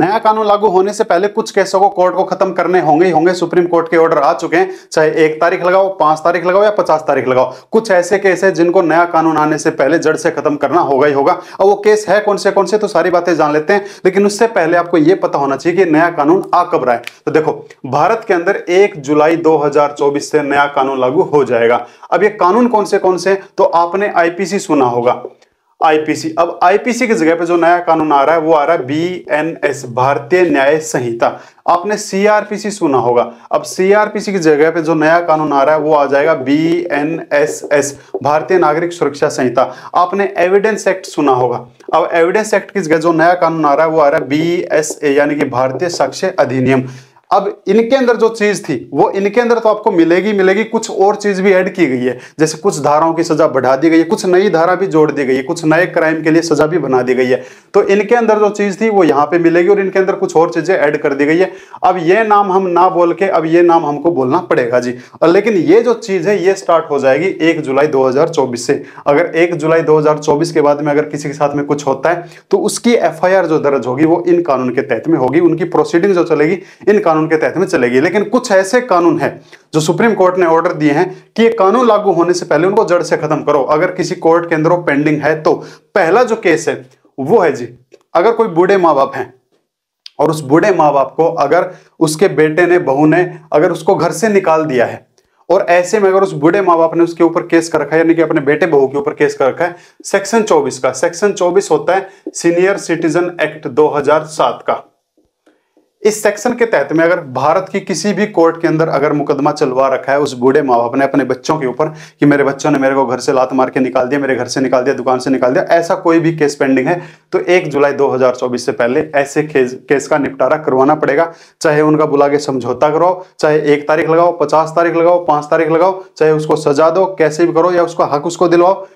नया कानून लागू होने से पहले कुछ केसों को कोर्ट को खत्म करने होंगे ही होंगे सुप्रीम कोर्ट के ऑर्डर आ चुके हैं चाहे एक तारीख लगाओ पांच तारीख लगाओ या पचास तारीख लगाओ कुछ ऐसे केस है जिनको नया कानून आने से पहले जड़ से खत्म करना होगा ही होगा अब वो केस है कौन से कौन से तो सारी बातें जान लेते हैं लेकिन उससे पहले आपको यह पता होना चाहिए कि नया कानून आ कब रहा है तो देखो भारत के अंदर एक जुलाई दो से नया कानून लागू हो जाएगा अब ये कानून कौन से कौन से तो आपने आईपीसी सुना होगा आईपीसी अब आईपीसी की जगह पे जो नया कानून आ रहा है वो आ रहा है बीएनएस भारतीय न्याय संहिता आपने सीआरपीसी सुना होगा अब सीआरपीसी की जगह पे जो नया कानून आ रहा है वो आ जाएगा बीएनएसएस भारतीय नागरिक सुरक्षा संहिता आपने एविडेंस एक्ट सुना होगा अब एविडेंस एक्ट की जगह जो नया कानून आ रहा है वो आ रहा है बीएसए यानी कि भारतीय साक्ष्य अधिनियम अब इनके अंदर जो चीज थी वो इनके अंदर तो आपको मिलेगी मिलेगी कुछ और चीज भी ऐड की गई है जैसे कुछ धाराओं की सजा बढ़ा दी गई है कुछ नई धारा भी जोड़ दी गई है कुछ नए क्राइम के लिए सजा भी बना दी गई है तो इनके अंदर जो चीज थी वो यहां पे मिलेगी और इनके अंदर कुछ और चीजें ऐड कर दी गई है अब ये नाम हम ना बोल के अब ये नाम हमको बोलना पड़ेगा जी और लेकिन ये जो चीज है ये स्टार्ट हो जाएगी एक जुलाई दो से अगर एक जुलाई दो के बाद में अगर किसी के साथ में कुछ होता है तो उसकी एफ जो दर्ज होगी वो इन कानून के तहत में होगी उनकी प्रोसीडिंग जो चलेगी इन कानून कानून के तहत में चलेगी लेकिन कुछ ऐसे कानून है जो सुप्रीम कोर्ट ने ऑर्डर दिए हैं कि ये कानून लागू होने से पहले उनको जड़ से खत्म करो अगर किसी कोर्ट के अंदर पेंडिंग है तो पहला जो केस है वो है जी अगर कोई बूढ़े माँ बाप है और उस बूढ़े माँ बाप को अगर उसके बेटे ने बहू ने अगर उसको घर से निकाल दिया है और ऐसे में अगर उस बूढ़े माँ बाप ने उसके ऊपर केस कर रखा है यानी कि अपने बेटे बहू के ऊपर केस कर रखा है सेक्शन 24 का सेक्शन 24 होता है सीनियर सिटीजन एक्ट 2007 का इस सेक्शन के तहत में अगर भारत की किसी भी कोर्ट के अंदर अगर मुकदमा चलवा रखा है उस बूढ़े माँ बाप ने अपने बच्चों के ऊपर कि मेरे बच्चों ने मेरे को घर से लात मार के निकाल दिया मेरे घर से निकाल दिया दुकान से निकाल दिया ऐसा कोई भी केस पेंडिंग है तो एक जुलाई 2024 से पहले ऐसे केस केस का निपटारा करवाना पड़ेगा चाहे उनका बुला के समझौता कराओ चाहे एक तारीख लगाओ पचास तारीख लगाओ पांच तारीख लगाओ चाहे उसको सजा दो कैसे भी करो या उसका हक उसको दिलवाओ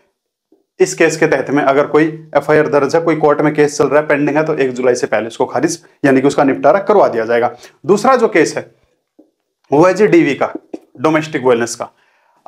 इस केस के तहत में अगर कोई एफ दर्ज है कोई कोर्ट में केस चल रहा है पेंडिंग है तो एक जुलाई से पहले उसको खारिज यानी कि उसका निपटारा करवा दिया जाएगा दूसरा जो केस है वो है जी डीवी का डोमेस्टिक वेलनेस का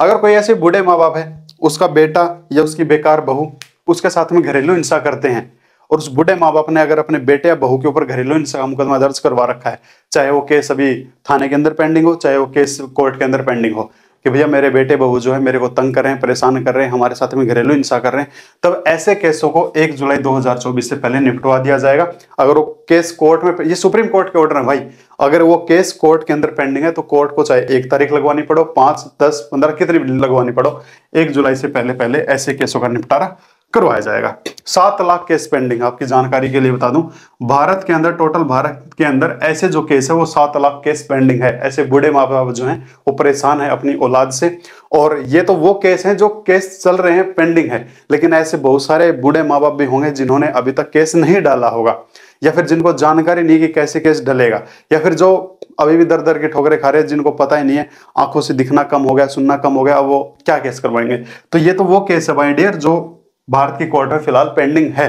अगर कोई ऐसे बूढ़े माँ बाप है उसका बेटा या उसकी बेकार बहू उसके साथ में घरेलू हिंसा करते हैं और उस बूढ़े माँ बाप ने अगर अपने बेटे या बहू के ऊपर घरेलू हिंसा का मुकदमा दर्ज करवा रखा है चाहे वो केस अभी थाने के अंदर पेंडिंग हो चाहे वो केस कोर्ट के अंदर पेंडिंग हो कि भैया मेरे बेटे बहू जो है मेरे को तंग कर रहे हैं परेशान कर रहे हैं हमारे साथ में घरेलू हिंसा कर रहे हैं तब ऐसे केसों को 1 जुलाई 2024 से पहले निपटवा दिया जाएगा अगर वो केस कोर्ट में ये सुप्रीम कोर्ट के ऑर्डर है भाई अगर वो केस कोर्ट के अंदर पेंडिंग है तो कोर्ट को चाहे एक तारीख लगवानी पड़ो पांच दस पंद्रह कितनी लगवानी पड़ो एक जुलाई से पहले पहले ऐसे केसों का निपटारा करवाया जाएगा सात लाख केस पेंडिंग आपकी जानकारी के लिए बता दूं भारत के अंदर टोटल भारत के अंदर ऐसे जो केस है वो सात लाख केस पेंडिंग है ऐसे बूढ़े माँ बाप जो हैं वो परेशान है अपनी औलाद से और ये तो वो केस हैं जो केस चल रहे हैं पेंडिंग है लेकिन ऐसे बहुत सारे बूढ़े माँ बाप भी होंगे जिन्होंने अभी तक केस नहीं डाला होगा या फिर जिनको जानकारी नहीं कि कैसे केस डलेगा या फिर जो अभी भी दर दर के ठोकरे खा रहे हैं जिनको पता ही नहीं है आंखों से दिखना कम हो गया सुनना कम हो गया वो क्या केस करवाएंगे तो ये तो वो केस है भाई जो भारत की कोर्ट में फिलहाल पेंडिंग है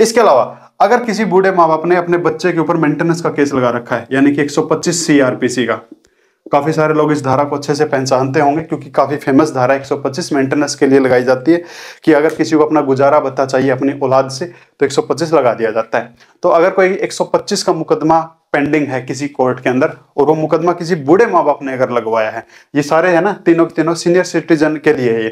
इसके अलावा अगर किसी बूढ़े माँ बाप ने अपने बच्चे के ऊपर मेंटेनेंस का केस लगा रखा है यानी कि 125 सीआरपीसी का काफी सारे लोग इस धारा को अच्छे से पहचानते होंगे क्योंकि काफी फेमस धारा 125 मेंटेनेंस के लिए लगाई जाती है कि अगर किसी को अपना गुजारा भत्ता चाहिए अपनी औलाद से तो 125 लगा दिया जाता है तो अगर कोई 125 का मुकदमा पेंडिंग है किसी कोर्ट के अंदर और वो मुकदमा किसी बूढ़े माँ बाप ने अगर लगवाया है ये सारे है ना तीनों तीनों सीनियर सिटीजन के लिए है ये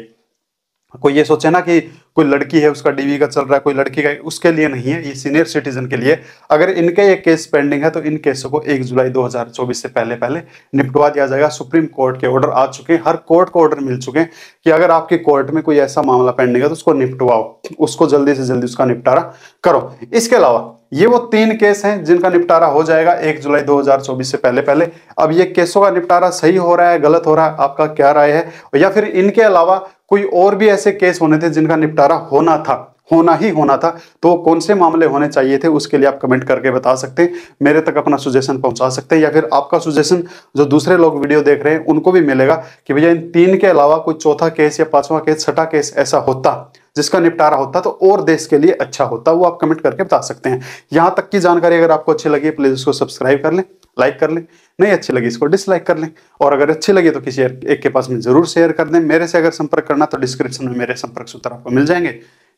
कोई ये सोचे ना कि कोई लड़की है उसका डीवी का चल रहा है कोई लड़की का उसके लिए नहीं है ये सीनियर सिटीजन के लिए अगर इनके ये केस पेंडिंग है तो इन केसों को 1 जुलाई 2024 से पहले पहले निपटवा दिया जाएगा सुप्रीम कोर्ट के ऑर्डर आ चुके हैं हर कोर्ट को ऑर्डर मिल चुके हैं कि अगर आपके कोर्ट में कोई ऐसा मामला पेंडिंग है तो उसको निपटवाओ उसको जल्दी से जल्दी उसका निपटारा करो इसके अलावा ये वो तीन केस हैं जिनका निपटारा हो जाएगा एक जुलाई 2024 से पहले पहले अब ये केसों का निपटारा सही हो रहा है गलत हो रहा है आपका क्या राय है या फिर इनके अलावा कोई और भी ऐसे केस होने थे जिनका निपटारा होना था होना ही होना था तो कौन से मामले होने चाहिए थे उसके लिए आप कमेंट करके बता सकते हैं मेरे तक अपना सुजेशन पहुंचा सकते हैं या फिर आपका सुजेशन जो दूसरे लोग वीडियो देख रहे हैं उनको भी मिलेगा कि भैया इन तीन के अलावा कोई चौथा केस या पांचवा केस छठा केस ऐसा होता जिसका निपटारा होता तो और देश के लिए अच्छा होता वो आप कमेंट करके बता सकते हैं यहां तक की जानकारी अगर आपको अच्छी लगी प्लीज उसको सब्सक्राइब कर लें लाइक कर लें नहीं अच्छी लगी इसको डिसलाइक कर लें और अगर अच्छी लगी तो किसी एक के पास में जरूर शेयर कर दें मेरे से अगर संपर्क करना तो डिस्क्रिप्शन में मेरे संपर्क सूत्र आपको मिल जाएंगे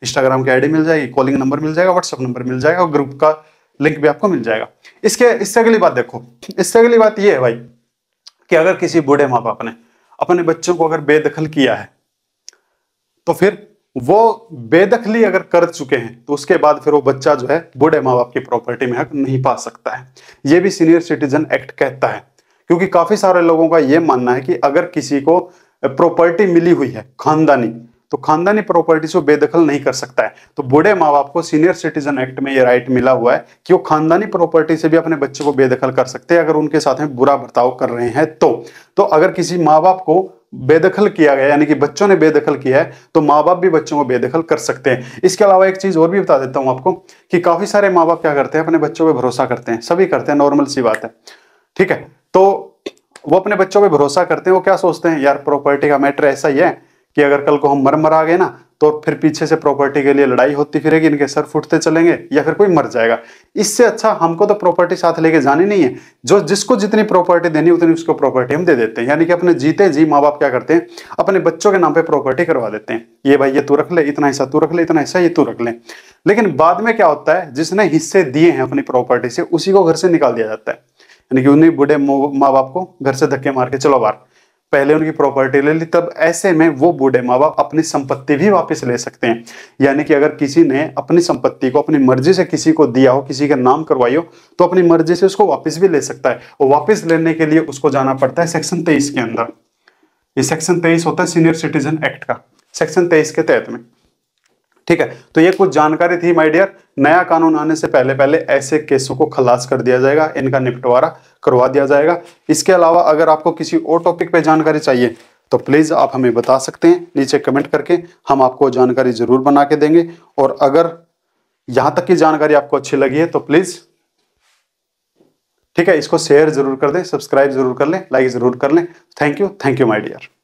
इंस्टाग्राम की आईडी मिल जाएगी कॉलिंग नंबर मिल जाएगा व्हाट्सअप नंबर मिल जाएगा और ग्रुप का लिंक भी आपको मिल जाएगा इसके इससे अगली बात देखो इससे अगली बात यह है भाई कि अगर किसी बूढ़े माँ बाप ने अपने बच्चों को अगर बेदखल किया है तो फिर वो बेदखली अगर कर चुके हैं तो उसके बाद फिर वो बच्चा जो है बूढ़े माँ बाप की प्रॉपर्टी में हक नहीं पा सकता है ये भी सीनियर सिटीजन एक्ट कहता है क्योंकि काफी सारे लोगों का ये मानना है कि अगर किसी को प्रॉपर्टी मिली हुई है खानदानी तो खानदानी प्रॉपर्टी से बेदखल नहीं कर सकता है तो बूढ़े माँ बाप को सीनियर सिटीजन एक्ट में ये राइट मिला हुआ है कि वो खानदानी प्रॉपर्टी से भी अपने बच्चे को बेदखल कर सकते हैं अगर उनके साथ में बुरा बर्ताव कर रहे हैं तो, तो अगर किसी माँ बाप को बेदखल किया गया यानी कि बच्चों ने बेदखल किया है तो माँ बाप भी बच्चों को बेदखल कर सकते हैं इसके अलावा एक चीज़ और भी बता देता हूं आपको कि काफ़ी सारे माँ बाप क्या करते हैं अपने बच्चों पर भरोसा करते हैं सभी करते हैं नॉर्मल सी बात है ठीक है तो वो अपने बच्चों पर भरोसा करते हैं वो क्या सोचते हैं यार प्रॉपर्टी का मैटर ऐसा ही है कि अगर कल को हम मर मर आ गए ना तो फिर पीछे से प्रॉपर्टी के लिए लड़ाई होती फिरेगी इनके सर फूटते चलेंगे या फिर कोई मर जाएगा इससे अच्छा हमको तो प्रॉपर्टी साथ लेके जानी नहीं है जो जिसको जितनी प्रॉपर्टी देनी उतनी उसको प्रॉपर्टी हम दे देते हैं यानी कि अपने जीते जी माँ बाप क्या करते हैं अपने बच्चों के नाम पर प्रॉपर्टी करवा देते हैं ये भाई ये तू रख ले इतना हिस्सा तू रख ले इतना हिस्सा ये तू रख ले लेकिन बाद में क्या होता है जिसने हिस्से दिए हैं अपनी प्रॉपर्टी से उसी को घर से निकाल दिया जाता है यानी कि उन्हीं बूढ़े माँ बाप को घर से धक्के मार के चलो बाहर पहले उनकी प्रॉपर्टी ले ली तब ऐसे में वो बूढ़े माँ बाप अपनी संपत्ति भी वापस ले सकते हैं यानी कि अगर किसी ने अपनी संपत्ति को अपनी मर्जी से किसी को दिया हो किसी का नाम करवाई हो तो अपनी मर्जी से उसको वापस भी ले सकता है और वापस लेने के लिए उसको जाना पड़ता है सेक्शन तेईस के अंदर ये सेक्शन तेईस होता है सीनियर सिटीजन एक्ट का सेक्शन तेईस के तहत में ठीक है तो ये कुछ जानकारी थी माय डियर नया कानून आने से पहले पहले ऐसे केसों को खलास कर दिया जाएगा इनका निपटवारा करवा दिया जाएगा इसके अलावा अगर आपको किसी और टॉपिक पे जानकारी चाहिए तो प्लीज़ आप हमें बता सकते हैं नीचे कमेंट करके हम आपको जानकारी ज़रूर बना के देंगे और अगर यहाँ तक की जानकारी आपको अच्छी लगी है तो प्लीज़ ठीक है इसको शेयर ज़रूर कर दें सब्सक्राइब ज़रूर कर लें लाइक ज़रूर कर लें thank you thank you my dear